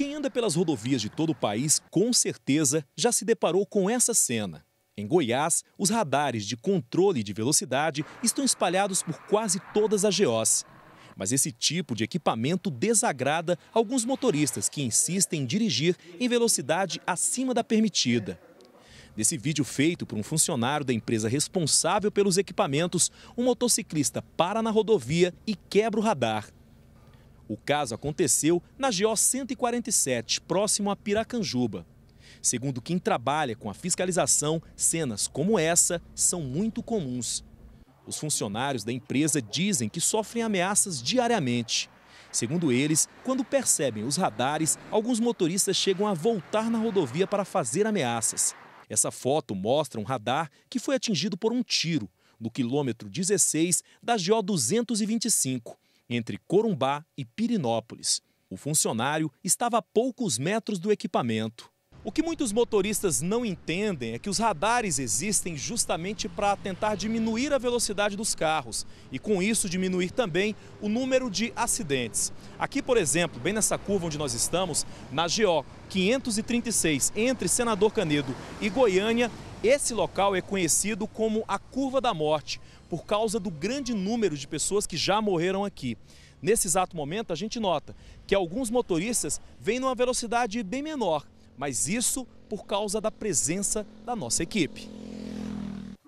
Quem anda pelas rodovias de todo o país, com certeza, já se deparou com essa cena. Em Goiás, os radares de controle de velocidade estão espalhados por quase todas as GOs. Mas esse tipo de equipamento desagrada alguns motoristas que insistem em dirigir em velocidade acima da permitida. Nesse vídeo feito por um funcionário da empresa responsável pelos equipamentos, um motociclista para na rodovia e quebra o radar. O caso aconteceu na GO 147, próximo a Piracanjuba. Segundo quem trabalha com a fiscalização, cenas como essa são muito comuns. Os funcionários da empresa dizem que sofrem ameaças diariamente. Segundo eles, quando percebem os radares, alguns motoristas chegam a voltar na rodovia para fazer ameaças. Essa foto mostra um radar que foi atingido por um tiro no quilômetro 16 da GO 225, entre Corumbá e Pirinópolis. O funcionário estava a poucos metros do equipamento. O que muitos motoristas não entendem é que os radares existem justamente para tentar diminuir a velocidade dos carros e, com isso, diminuir também o número de acidentes. Aqui, por exemplo, bem nessa curva onde nós estamos, na GO 536, entre Senador Canedo e Goiânia, esse local é conhecido como a Curva da Morte, por causa do grande número de pessoas que já morreram aqui. Nesse exato momento, a gente nota que alguns motoristas vêm numa velocidade bem menor mas isso por causa da presença da nossa equipe.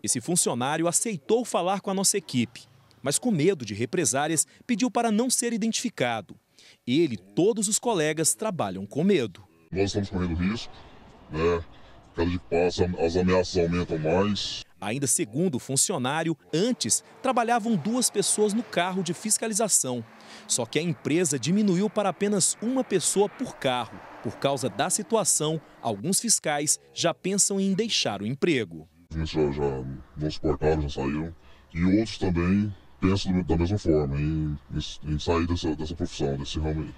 Esse funcionário aceitou falar com a nossa equipe, mas com medo de represárias, pediu para não ser identificado. Ele e todos os colegas trabalham com medo. Nós estamos correndo risco, né? Cada dia que passa, as ameaças aumentam mais. Ainda segundo o funcionário, antes trabalhavam duas pessoas no carro de fiscalização. Só que a empresa diminuiu para apenas uma pessoa por carro. Por causa da situação, alguns fiscais já pensam em deixar o emprego. Alguns já, já não suportaram, já saíram. E outros também pensam da mesma forma, em, em sair dessa, dessa profissão, desse ramo aí.